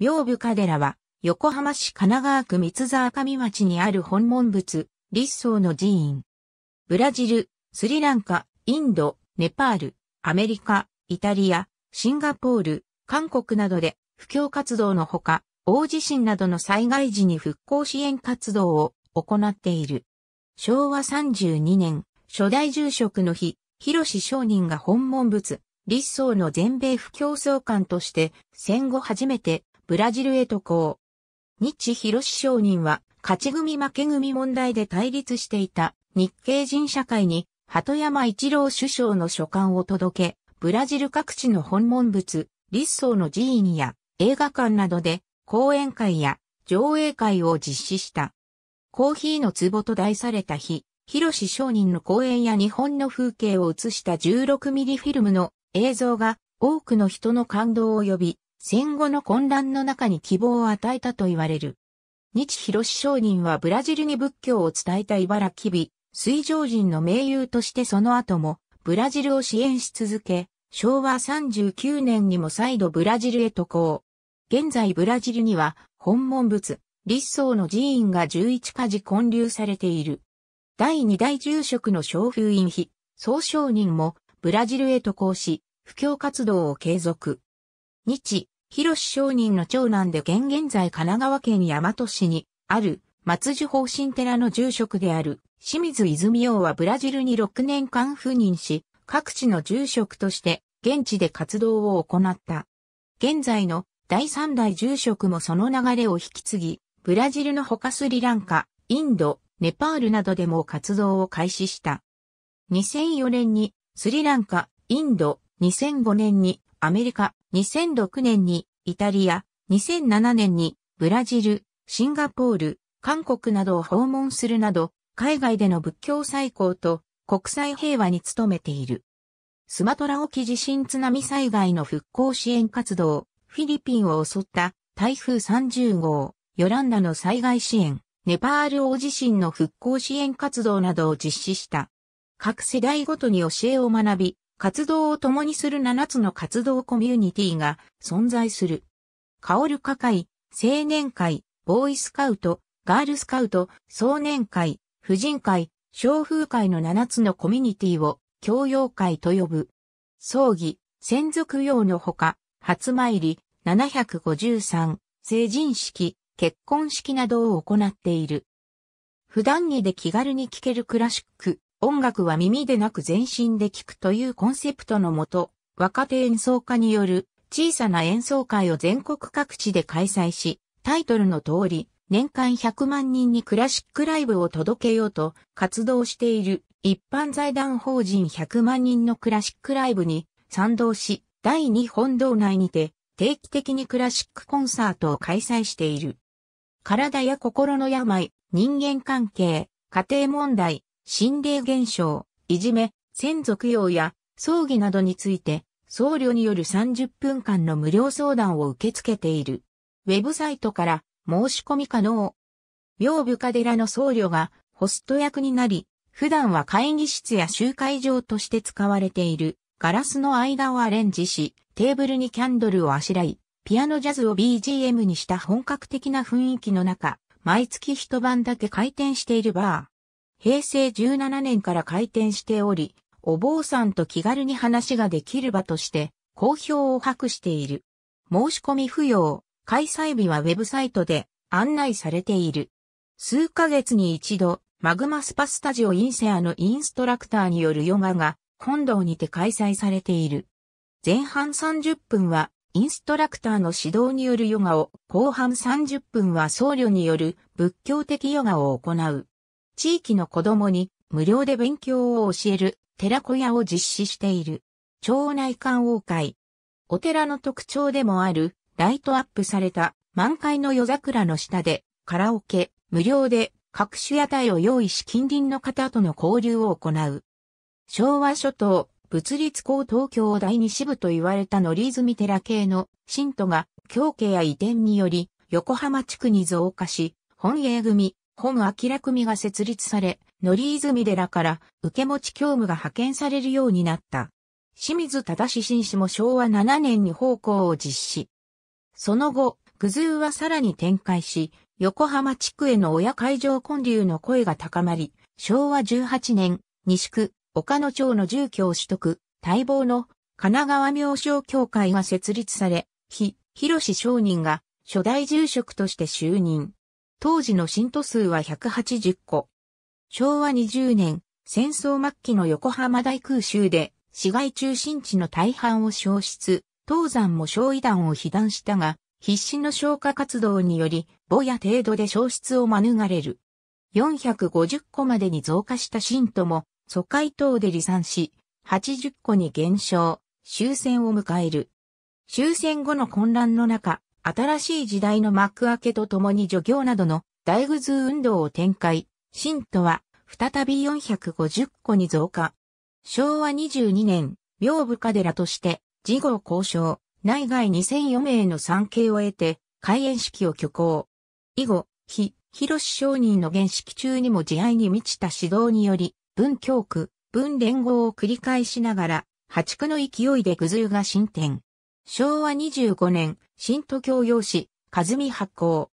妙部カデラは、横浜市神奈川区三沢上町にある本門仏、立宗の寺院。ブラジル、スリランカ、インド、ネパール、アメリカ、イタリア、シンガポール、韓国などで、布教活動のほか、大地震などの災害時に復興支援活動を行っている。昭和32年、初代住職の日、広志商人が本門仏、立宗の全米布教総監として、戦後初めてブラジルへ渡航。日広商人は、勝ち組負け組問題で対立していた日系人社会に、鳩山一郎首相の書簡を届け、ブラジル各地の本文物、立層の寺院や映画館などで講演会や上映会を実施した。コーヒーの壺と題された日、広志商人の講演や日本の風景を映した16ミリフィルムの映像が多くの人の感動を呼び、戦後の混乱の中に希望を与えたと言われる。日広商人はブラジルに仏教を伝えた茨城日、水上人の名友としてその後も、ブラジルを支援し続け、昭和39年にも再度ブラジルへ渡航。現在ブラジルには、本門仏、立宗の寺院が11カ寺建立されている。第二代住職の小風院費、総商人も、ブラジルへ渡航し、布教活動を継続。日、広商人の長男で現現在神奈川県大和市にある松樹方神寺の住職である清水泉洋はブラジルに6年間赴任し、各地の住職として現地で活動を行った。現在の第3代住職もその流れを引き継ぎ、ブラジルの他スリランカ、インド、ネパールなどでも活動を開始した。2004年にスリランカ、インド、2005年にアメリカ、2006年にイタリア、2007年にブラジル、シンガポール、韓国などを訪問するなど、海外での仏教再興と国際平和に努めている。スマトラ沖地震津波災害の復興支援活動、フィリピンを襲った台風30号、ヨランダの災害支援、ネパール大地震の復興支援活動などを実施した。各世代ごとに教えを学び、活動を共にする7つの活動コミュニティが存在する。カオルカ会、青年会、ボーイスカウト、ガールスカウト、壮年会、婦人会、小風会の7つのコミュニティを教養会と呼ぶ。葬儀、専属用のほか、初参り、753、成人式、結婚式などを行っている。普段着で気軽に聴けるクラシック、音楽は耳でなく全身で聴くというコンセプトのもと、若手演奏家による小さな演奏会を全国各地で開催し、タイトルの通り、年間100万人にクラシックライブを届けようと活動している一般財団法人100万人のクラシックライブに賛同し、第二本堂内にて定期的にクラシックコンサートを開催している。体や心の病、人間関係、家庭問題、心霊現象、いじめ、先祖供養や葬儀などについて、僧侶による30分間の無料相談を受け付けている。ウェブサイトから申し込み可能。妙部下寺の僧侶がホスト役になり、普段は会議室や集会場として使われているガラスの間をアレンジし、テーブルにキャンドルをあしらい、ピアノジャズを BGM にした本格的な雰囲気の中、毎月一晩だけ開店しているバー。平成17年から開店しており、お坊さんと気軽に話ができる場として好評を博している。申し込み不要、開催日はウェブサイトで案内されている。数ヶ月に一度、マグマスパスタジオインセアのインストラクターによるヨガが本堂にて開催されている。前半30分はインストラクターの指導によるヨガを、後半30分は僧侶による仏教的ヨガを行う。地域の子供に無料で勉強を教える寺小屋を実施している。町内観王会。お寺の特徴でもあるライトアップされた満開の夜桜の下でカラオケ、無料で各種屋台を用意し近隣の方との交流を行う。昭和初頭、物立校東京を第二支部と言われた乗泉寺系の信徒が教家や移転により横浜地区に増加し、本営組、本明組が設立され、乗泉寺から受け持ち教務が派遣されるようになった。清水忠新氏も昭和7年に奉公を実施。その後、グズーはさらに展開し、横浜地区への親会場建立の声が高まり、昭和18年、西区、岡野町の住居を取得、待望の神奈川明商協会が設立され、非、広志商人が初代住職として就任。当時の信徒数は180個。昭和20年、戦争末期の横浜大空襲で、市街中心地の大半を消失、東山も焼夷弾を被弾したが、必死の消火活動により、母や程度で消失を免れる。450個までに増加した信徒も、疎開等で離散し、80個に減少、終戦を迎える。終戦後の混乱の中、新しい時代の幕開けとともに助業などの大愚通運動を展開、信徒は再び450個に増加。昭和22年、明部下寺として、事後交渉、内外2004名の参詣を得て、開園式を挙行。以後、非、広志商人の原式中にも慈愛に満ちた指導により、文教区、文連合を繰り返しながら、破竹の勢いで愚通が進展。昭和25年、新都教養紙、和美発行。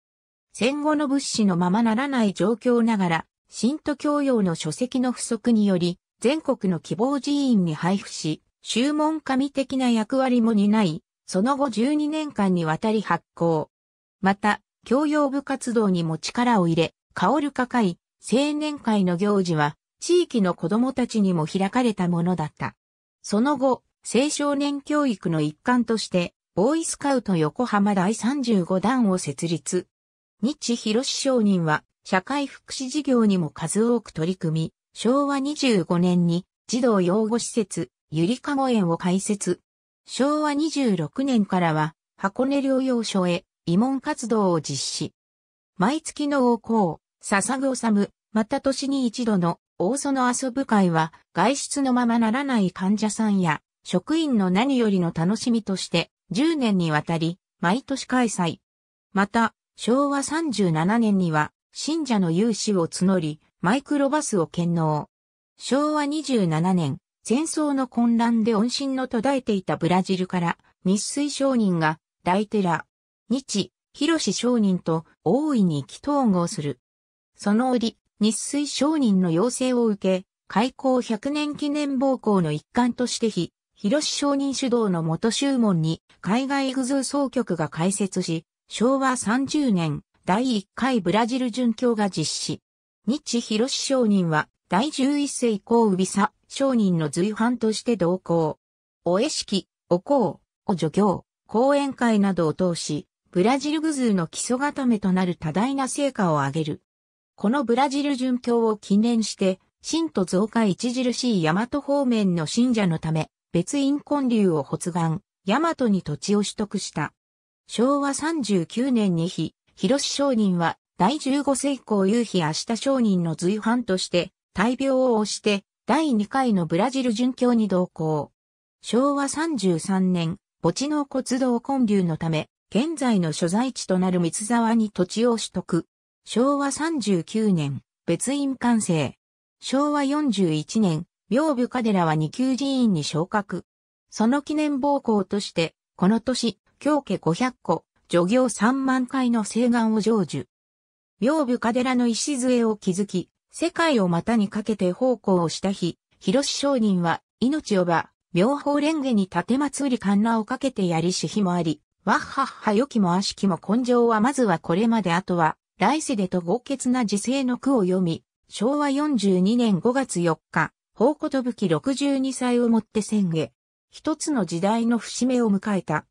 戦後の物資のままならない状況ながら、新都教養の書籍の不足により、全国の希望寺院に配布し、宗門神的な役割も担い、その後12年間にわたり発行。また、教養部活動にも力を入れ、香る高い青年会の行事は、地域の子供たちにも開かれたものだった。その後、青少年教育の一環として、ボーイスカウト横浜第35弾を設立。日広市商人は、社会福祉事業にも数多く取り組み、昭和25年に児童養護施設、ゆりかご園を開設。昭和26年からは、箱根療養所へ、慰問活動を実施。毎月の王校、笹子治、また年に一度の大園遊ぶ会は、外出のままならない患者さんや、職員の何よりの楽しみとして、10年にわたり、毎年開催。また、昭和37年には、信者の有志を募り、マイクロバスを献納。昭和27年、戦争の混乱で恩信の途絶えていたブラジルから、日水商人が、大寺、日、広商人と大いに意気統合する。その折、日水商人の要請を受け、開港100年記念暴行の一環として非広志商人主導の元宗門に海外グズー総局が開設し、昭和30年第1回ブラジル巡教が実施。日広志商人は第11世以降ウビサ商人の随伴として同行。お絵式、お香、お助教、講演会などを通し、ブラジルグズーの基礎固めとなる多大な成果を上げる。このブラジル巡教を記念して、信徒増加著しい大和方面の信者のため、別院建立を発願、大和に土地を取得した。昭和39年に日、広商人は第15世紀夕日明日商人の随伴として大病を押して第2回のブラジル巡教に同行。昭和33年、墓地の骨道建立のため、現在の所在地となる三沢に土地を取得。昭和39年、別院完成。昭和41年、妙武家寺は二級寺院に昇格。その記念暴行として、この年、京家500個、助業3万回の請願を成就。妙武家寺のの礎を築き、世界を股にかけて奉公をした日、広志商人は、命をば、妙法蓮華に立て祭り観覧をかけてやりし日もあり、わっはっは良きも悪しきも根性はまずはこれまであとは、来世でと豪傑な時世の句を読み、昭和42年5月4日、宝庫とぶき62歳をもって宣言。一つの時代の節目を迎えた。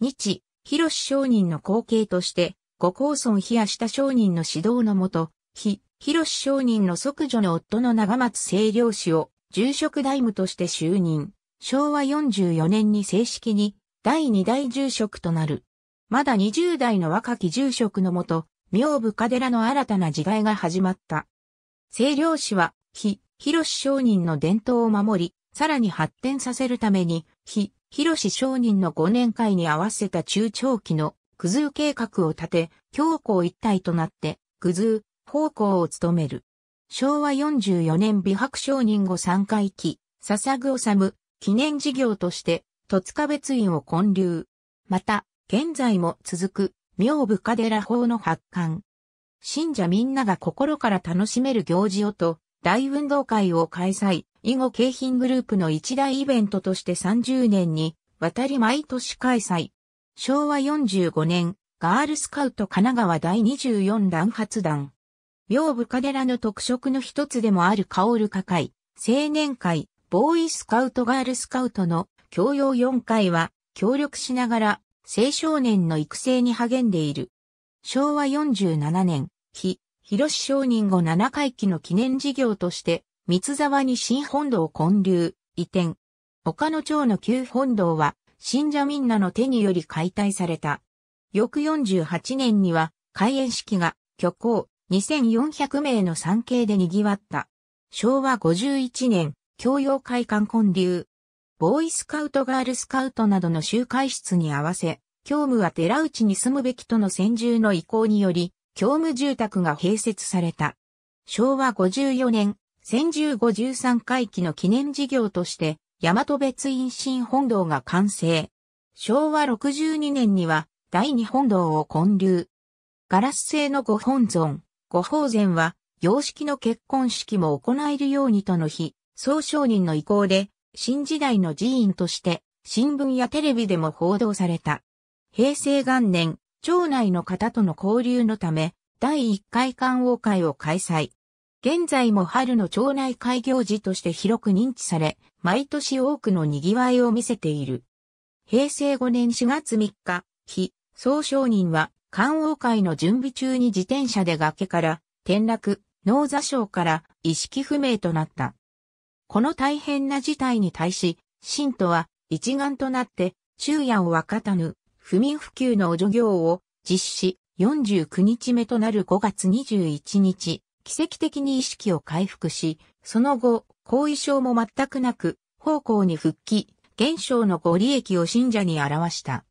日、広商人の後継として、五高村冷やした商人の指導のもと、日、広商人の即女の夫の長松清良氏を、住職大務として就任。昭和44年に正式に、第二代住職となる。まだ20代の若き住職のもと、妙部寺の新たな時代が始まった。清良氏は、日、広商人の伝統を守り、さらに発展させるために、非、広商人の5年会に合わせた中長期の、クズー計画を立て、強行一体となって、クズー、方向を務める。昭和44年美白商人後3回期、笹具治、記念事業として、戸塚別院を建立。また、現在も続く、妙部下寺法の発刊。信者みんなが心から楽しめる行事をと、大運動会を開催、囲碁京浜グループの一大イベントとして30年に渡り毎年開催。昭和45年、ガールスカウト神奈川第24弾発弾。妙部カデラの特色の一つでもあるカオルカ会、青年会、ボーイスカウトガールスカウトの教養4回は協力しながら青少年の育成に励んでいる。昭和47年、非広志商人後7回忌の記念事業として、三沢に新本堂建立、移転。岡野町の旧本堂は、信者みんなの手により解体された。翌48年には、開園式が、虚構、2400名の参詣で賑わった。昭和51年、教養会館建立。ボーイスカウトガールスカウトなどの集会室に合わせ、教務は寺内に住むべきとの先住の意向により、教務住宅が併設された。昭和54年、戦十5 3回期の記念事業として、大和別院新本堂が完成。昭和62年には、第二本堂を建立。ガラス製のご本尊、ご宝前は、洋式の結婚式も行えるようにとの日、総商人の意向で、新時代の寺院として、新聞やテレビでも報道された。平成元年、町内の方との交流のため、第1回観王会を開催。現在も春の町内開業時として広く認知され、毎年多くの賑わいを見せている。平成5年4月3日、日、総商人は、観王会の準備中に自転車で崖から転落、脳座傷から意識不明となった。この大変な事態に対し、信徒は一丸となって昼夜を分かたぬ不眠不休の助業を実施49日目となる5月21日、奇跡的に意識を回復し、その後、後遺症も全くなく、方向に復帰、現象のご利益を信者に表した。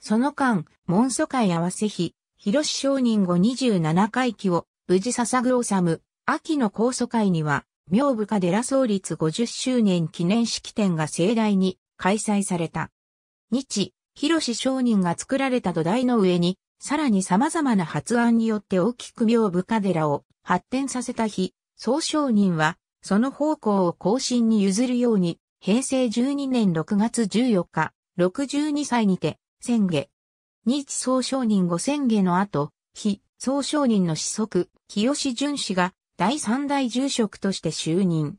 その間、門祖会合わせ日、広志商人後27回期を無事捧ぐ治、秋の高祖会には、明部家寺創立50周年記念式典が盛大に開催された。日、広志商人が作られた土台の上に、さらに様々な発案によって大きく屏風下デラを発展させた日、総商人は、その方向を更新に譲るように、平成12年6月14日、62歳にて、宣言。日総商人五宣言の後、非総商人の子息、清淳氏が第三代住職として就任。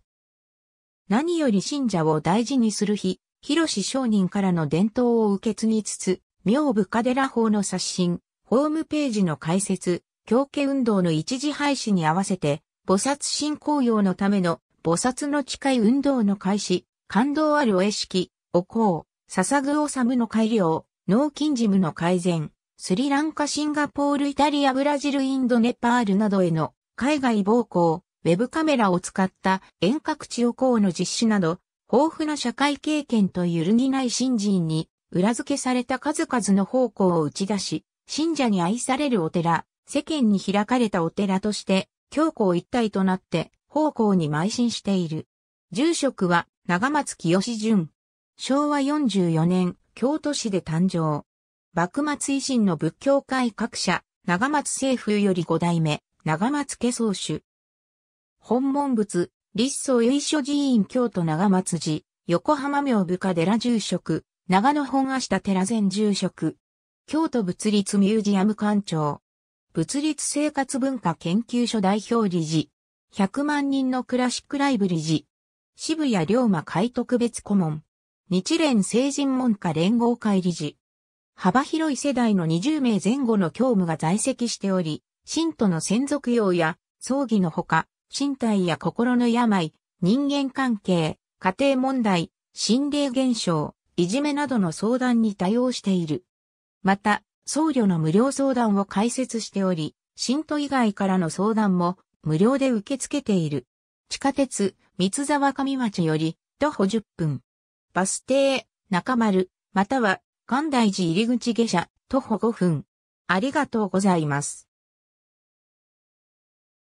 何より信者を大事にする日、広志商人からの伝統を受け継ぎつつ、妙部カデラ法の刷新、ホームページの開設、狂家運動の一時廃止に合わせて、菩薩信仰用のための菩薩の誓い運動の開始、感動あるお絵式、お香、捧ぐ治むの改良、脳筋事務の改善、スリランカ、シンガポール、イタリア、ブラジル、インド、ネパールなどへの海外暴行、ウェブカメラを使った遠隔地おうの実施など、豊富な社会経験と揺るぎない新人に、裏付けされた数々の方向を打ち出し、信者に愛されるお寺、世間に開かれたお寺として、教皇一体となって、方向に邁進している。住職は、長松清純。昭和44年、京都市で誕生。幕末維新の仏教会各社、長松政府より五代目、長松家宗主。本門仏、立宗由緒寺院京都長松寺、横浜名部下寺住職、長野本明田寺前住職、京都物立ミュージアム館長、物立生活文化研究所代表理事、100万人のクラシックライブ理事、渋谷龍馬会特別顧問、日蓮成人文化連合会理事、幅広い世代の20名前後の教務が在籍しており、信徒の専属用や葬儀のほか、身体や心の病、人間関係、家庭問題、心霊現象、いじめなどの相談に対応している。また、僧侶の無料相談を開設しており、信徒以外からの相談も無料で受け付けている。地下鉄、三沢上町より、徒歩10分。バス停、中丸、または、関大寺入口下車、徒歩5分。ありがとうございます。